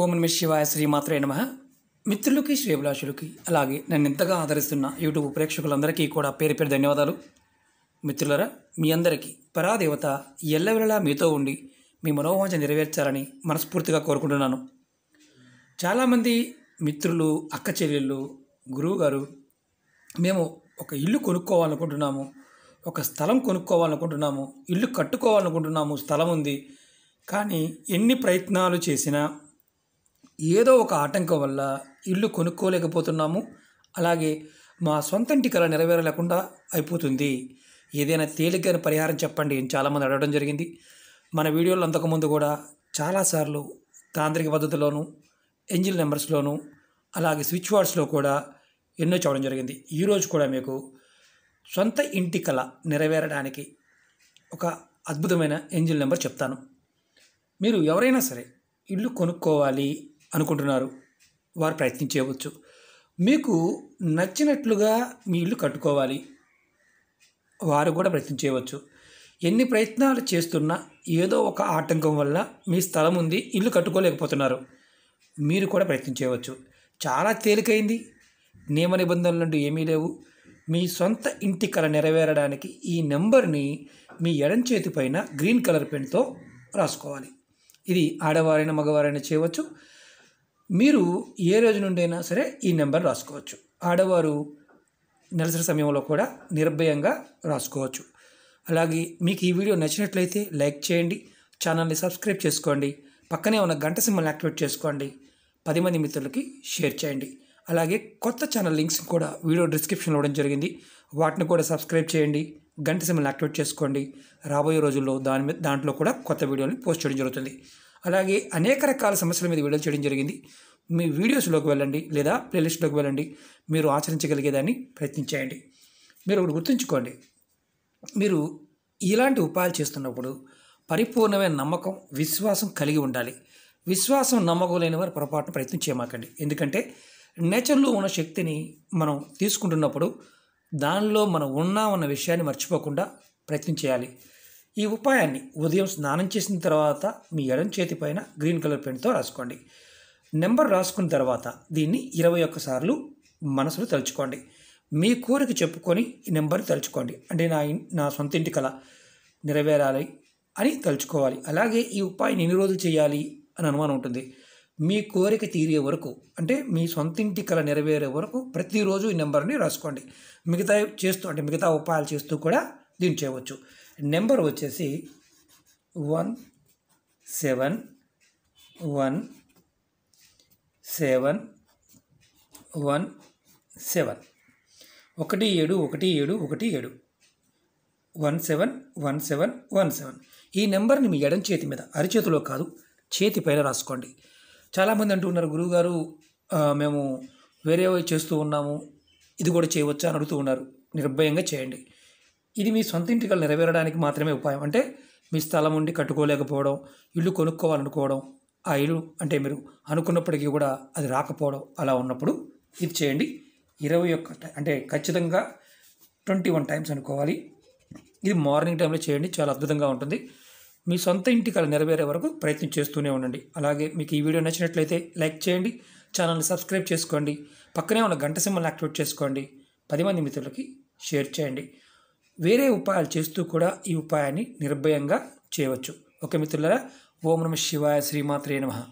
ఓం నమ శివాయ శ్రీమాత్రే నమ మిత్రులకి శ్రీభిలాషులకి అలాగే నన్ను ఎంతగా ఆదరిస్తున్న యూట్యూబ్ ప్రేక్షకులందరికీ కూడా పేరు పేరు ధన్యవాదాలు మిత్రులరా మీ అందరికీ పరాదేవత ఎల్లవేళలా మీతో ఉండి మీ మనోవాంఛ నెరవేర్చాలని మనస్ఫూర్తిగా కోరుకుంటున్నాను చాలామంది మిత్రులు అక్క చెల్లెళ్ళు గురువుగారు మేము ఒక ఇల్లు కొనుక్కోవాలనుకుంటున్నాము ఒక స్థలం కొనుక్కోవాలనుకుంటున్నాము ఇల్లు కట్టుకోవాలనుకుంటున్నాము స్థలం ఉంది కానీ ఎన్ని ప్రయత్నాలు చేసినా ఏదో ఒక ఆటంకం వల్ల ఇల్లు కొనుక్కోలేకపోతున్నాము అలాగే మా సొంతంటి కళ నెరవేరలేకుండా అయిపోతుంది ఏదైనా తేలికైన పరిహారం చెప్పండి అని చాలామంది అడగడం జరిగింది మన వీడియోలో అంతకుముందు కూడా చాలాసార్లు తాంత్రిక పద్ధతిలోను ఎంజిల్ నెంబర్స్లోను అలాగే స్విచ్ వార్డ్స్లో కూడా ఎన్నో చూడడం జరిగింది ఈరోజు కూడా మీకు సొంత ఇంటి కళ నెరవేరడానికి ఒక అద్భుతమైన ఎంజిల్ నెంబర్ చెప్తాను మీరు ఎవరైనా సరే ఇల్లు కొనుక్కోవాలి అనుకుంటున్నారు వారు ప్రయత్నం చేయవచ్చు మీకు నచ్చినట్లుగా మీ ఇల్లు కట్టుకోవాలి వారు కూడా ప్రయత్నం చేయవచ్చు ఎన్ని ప్రయత్నాలు చేస్తున్నా ఏదో ఒక ఆటంకం వల్ల మీ స్థలం ఉంది ఇల్లు కట్టుకోలేకపోతున్నారు మీరు కూడా ప్రయత్నం చేయవచ్చు చాలా తేలికైంది నియమ నిబంధనలు నుండి ఏమీ లేవు మీ సొంత ఇంటి కళ నెరవేరడానికి ఈ నెంబర్ని మీ ఎడం చేతి పైన గ్రీన్ కలర్ పెన్తో రాసుకోవాలి ఇది ఆడవారైనా మగవారైనా చేయవచ్చు మీరు ఏ రోజు నుండైనా సరే ఈ నెంబర్ రాసుకోవచ్చు ఆడవారు నెలసరి సమయంలో కూడా నిర్భయంగా రాసుకోవచ్చు అలాగే మీకు ఈ వీడియో నచ్చినట్లయితే లైక్ చేయండి ఛానల్ని సబ్స్క్రైబ్ చేసుకోండి పక్కనే ఉన్న గంట సింహల్ని యాక్టివేట్ చేసుకోండి పది మంది మిత్రులకి షేర్ చేయండి అలాగే కొత్త ఛానల్ లింక్స్ కూడా వీడియో డిస్క్రిప్షన్లో ఇవ్వడం జరిగింది వాటిని కూడా సబ్స్క్రైబ్ చేయండి గంట సింహల్ని యాక్టివేట్ చేసుకోండి రాబోయే రోజుల్లో దాని దాంట్లో కూడా కొత్త వీడియోని పోస్ట్ చేయడం జరుగుతుంది అలాగే అనేక రకాల సమస్యల మీద వీడియోలు చేయడం జరిగింది మీ వీడియోస్లోకి వెళ్ళండి లేదా ప్లేలిస్ట్లోకి వెళ్ళండి మీరు ఆచరించగలిగేదాన్ని ప్రయత్నించేయండి మీరు ఒకటి గుర్తుంచుకోండి మీరు ఇలాంటి ఉపాయాలు చేస్తున్నప్పుడు పరిపూర్ణమైన నమ్మకం విశ్వాసం కలిగి ఉండాలి విశ్వాసం నమ్మకం లేని వారు పొరపాటున ప్రయత్నం చేయమాకండి ఎందుకంటే నేచర్లో ఉన్న శక్తిని మనం తీసుకుంటున్నప్పుడు దానిలో మనం ఉన్నామన్న విషయాన్ని మర్చిపోకుండా ప్రయత్నం చేయాలి ఈ ఉపాయాన్ని ఉదయం స్నానం చేసిన తర్వాత మీ ఎడం చేతి పైన గ్రీన్ కలర్ పెన్తో రాసుకోండి నెంబర్ రాసుకున్న తర్వాత దీన్ని ఇరవై ఒక్కసార్లు మనసులో తలుచుకోండి మీ కోరిక చెప్పుకొని ఈ నెంబర్ తలుచుకోండి అంటే నా నా సొంత ఇంటి కళ నెరవేరాలి అని తలుచుకోవాలి అలాగే ఈ ఉపాయం ఎన్ని రోజులు చేయాలి అని అనుమానం ఉంటుంది మీ కోరిక తీరే వరకు అంటే మీ సొంత ఇంటి కళ నెరవేరే వరకు ప్రతిరోజు ఈ నెంబర్ని రాసుకోండి మిగతా చేస్తూ అంటే మిగతా ఉపాయాలు చేస్తూ కూడా దీన్ని చేయవచ్చు నెంబర్ వచ్చేసి one seven one seven one seven ఒకటి ఏడు ఒకటి ఏడు ఒకటి ఏడు one seven one seven one seven ఈ నెంబర్ని మీ ఎడం చేతి మీద అరిచేతిలో కాదు చేతి పైన రాసుకోండి చాలామంది అంటున్నారు గురువుగారు మేము వేరే చేస్తూ ఉన్నాము ఇది కూడా చేయవచ్చా అని అడుగుతూ ఉన్నారు నిర్భయంగా చేయండి ఇది మీ సొంత ఇంటికలు నెరవేరడానికి మాత్రమే ఉపాయం అంటే మీ స్థలం ఉండి కట్టుకోలేకపోవడం ఇల్లు కొనుక్కోవాలనుకోవడం ఆ ఇల్లు అంటే మీరు అనుకున్నప్పటికీ కూడా అది రాకపోవడం అలా ఉన్నప్పుడు ఇది చేయండి ఇరవై ఒక్క అంటే ఖచ్చితంగా ట్వంటీ వన్ టైమ్స్ అనుకోవాలి ఇది మార్నింగ్ టైంలో చేయండి చాలా అద్భుతంగా ఉంటుంది మీ సొంత ఇంటి కళ నెరవేరే వరకు ప్రయత్నం చేస్తూనే ఉండండి అలాగే మీకు ఈ వీడియో నచ్చినట్లయితే లైక్ చేయండి ఛానల్ని సబ్స్క్రైబ్ చేసుకోండి పక్కనే ఉన్న గంట సింబల్ని యాక్టివేట్ చేసుకోండి పది మంది మిత్రులకి షేర్ చేయండి వేరే ఉపాయాలు చేస్తూ కూడా ఈ ఉపాయాన్ని నిర్భయంగా చేయవచ్చు ఓకే మిత్రులరా ఓం నమ శివాయ శ్రీమాత్రే నమ